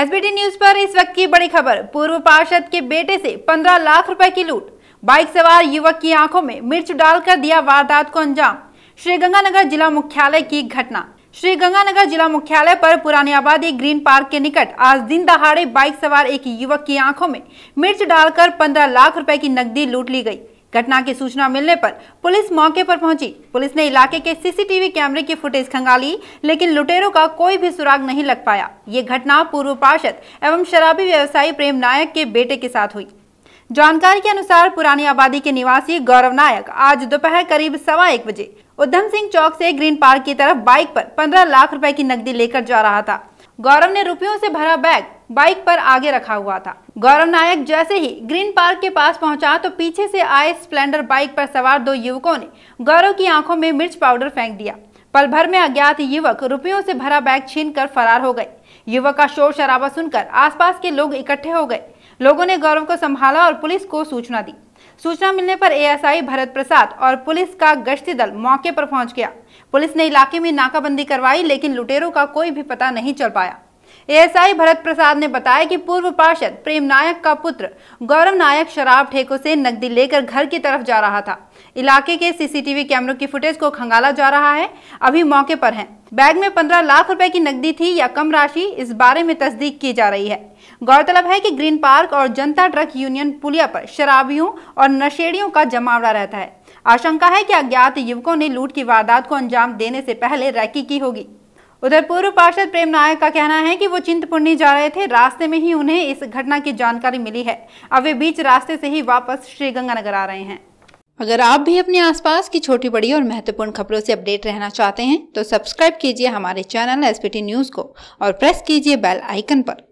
SBT news पर इस वक्त की बड़ी खबर पूर्व पार्षद के बेटे से 15 लाख रुपए की लूट बाइक सवार युवक की आंखों में मिर्च डालकर दिया वारदात को अंजाम श्रीगंगानगर जिला मुख्यालय की घटना श्रीगंगानगर जिला मुख्यालय पर पुरानी आबादी ग्रीन पार्क के निकट आज दिन दहाड़े बाइक सवार एक युवक की आंखों में मिर्च डालकर पंद्रह लाख रूपए की नकदी लूट ली गयी घटना की सूचना मिलने पर पुलिस मौके पर पहुंची पुलिस ने इलाके के सीसीटीवी कैमरे की फुटेज खंगाली लेकिन लुटेरों का कोई भी सुराग नहीं लग पाया ये घटना पूर्व पार्षद एवं शराबी व्यवसायी प्रेम नायक के बेटे के साथ हुई जानकारी के अनुसार पुरानी आबादी के निवासी गौरव नायक आज दोपहर करीब सवा एक बजे उधम सिंह चौक से ग्रीन पार्क की तरफ बाइक पर 15 लाख रुपए की नकदी लेकर जा रहा था गौरव ने रुपयों से भरा बैग बाइक पर आगे रखा हुआ था गौरव नायक जैसे ही ग्रीन पार्क के पास पहुंचा तो पीछे से आए स्प्लेंडर बाइक पर सवार दो युवकों ने गौरव की आंखों में मिर्च पाउडर फेंक दिया पल भर में अज्ञात युवक रुपयों से भरा बैग छीन कर फरार हो गए युवक का शोर शराबा सुनकर आसपास के लोग इकट्ठे हो गए लोगों ने गौरव को संभाला और पुलिस को सूचना दी सूचना मिलने पर एएसआई भरत प्रसाद और पुलिस का गश्ती दल मौके पर पहुंच गया पुलिस ने इलाके में नाकाबंदी करवाई लेकिन लुटेरों का कोई भी पता नहीं चल पाया एएसआई भरत प्रसाद ने बताया कि पूर्व पार्षद प्रेम नायक का पुत्र गौरव नायक शराब ठेकों से नकदी लेकर घर की तरफ जा रहा था इलाके के सीसीटीवी कैमरों की फुटेज को खंगाला जा रहा है अभी मौके पर है बैग में पंद्रह लाख रुपए की नकदी थी या कम राशि इस बारे में तस्दीक की जा रही है गौरतलब है कि ग्रीन पार्क और जनता ट्रक यूनियन पुलिया पर शराबियों और नशेड़ियों का जमावड़ा रहता है आशंका है कि अज्ञात युवकों ने लूट की वारदात को अंजाम देने से पहले रैकी की होगी उधर पूर्व पार्षद प्रेम नायक का कहना है कि वो चिंतपूर्णी जा रहे थे रास्ते में ही उन्हें इस घटना की जानकारी मिली है अब वे बीच रास्ते से ही वापस श्रीगंगानगर आ रहे हैं अगर आप भी अपने आसपास की छोटी बड़ी और महत्वपूर्ण खबरों से अपडेट रहना चाहते हैं तो सब्सक्राइब कीजिए हमारे चैनल एस न्यूज़ को और प्रेस कीजिए बेल आइकन पर